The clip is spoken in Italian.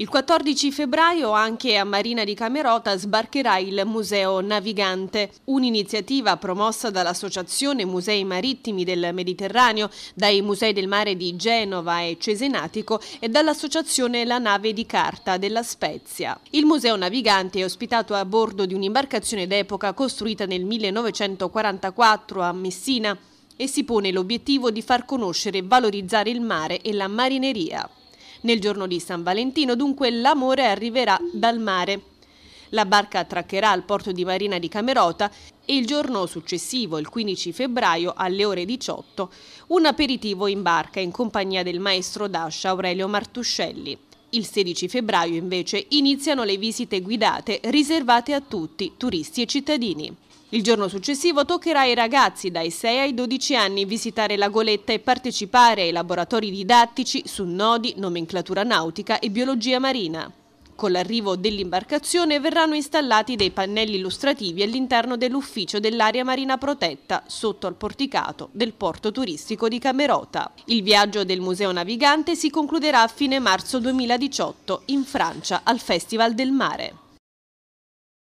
Il 14 febbraio anche a Marina di Camerota sbarcherà il Museo Navigante, un'iniziativa promossa dall'Associazione Musei Marittimi del Mediterraneo, dai Musei del Mare di Genova e Cesenatico e dall'Associazione La Nave di Carta della Spezia. Il Museo Navigante è ospitato a bordo di un'imbarcazione d'epoca costruita nel 1944 a Messina e si pone l'obiettivo di far conoscere e valorizzare il mare e la marineria. Nel giorno di San Valentino dunque l'amore arriverà dal mare. La barca attraccherà al porto di Marina di Camerota e il giorno successivo, il 15 febbraio, alle ore 18, un aperitivo in barca in compagnia del maestro d'ascia Aurelio Martuscelli. Il 16 febbraio invece iniziano le visite guidate riservate a tutti, turisti e cittadini. Il giorno successivo toccherà ai ragazzi dai 6 ai 12 anni visitare la goletta e partecipare ai laboratori didattici su nodi, nomenclatura nautica e biologia marina. Con l'arrivo dell'imbarcazione verranno installati dei pannelli illustrativi all'interno dell'ufficio dell'area marina protetta, sotto al porticato del porto turistico di Camerota. Il viaggio del Museo Navigante si concluderà a fine marzo 2018 in Francia al Festival del Mare.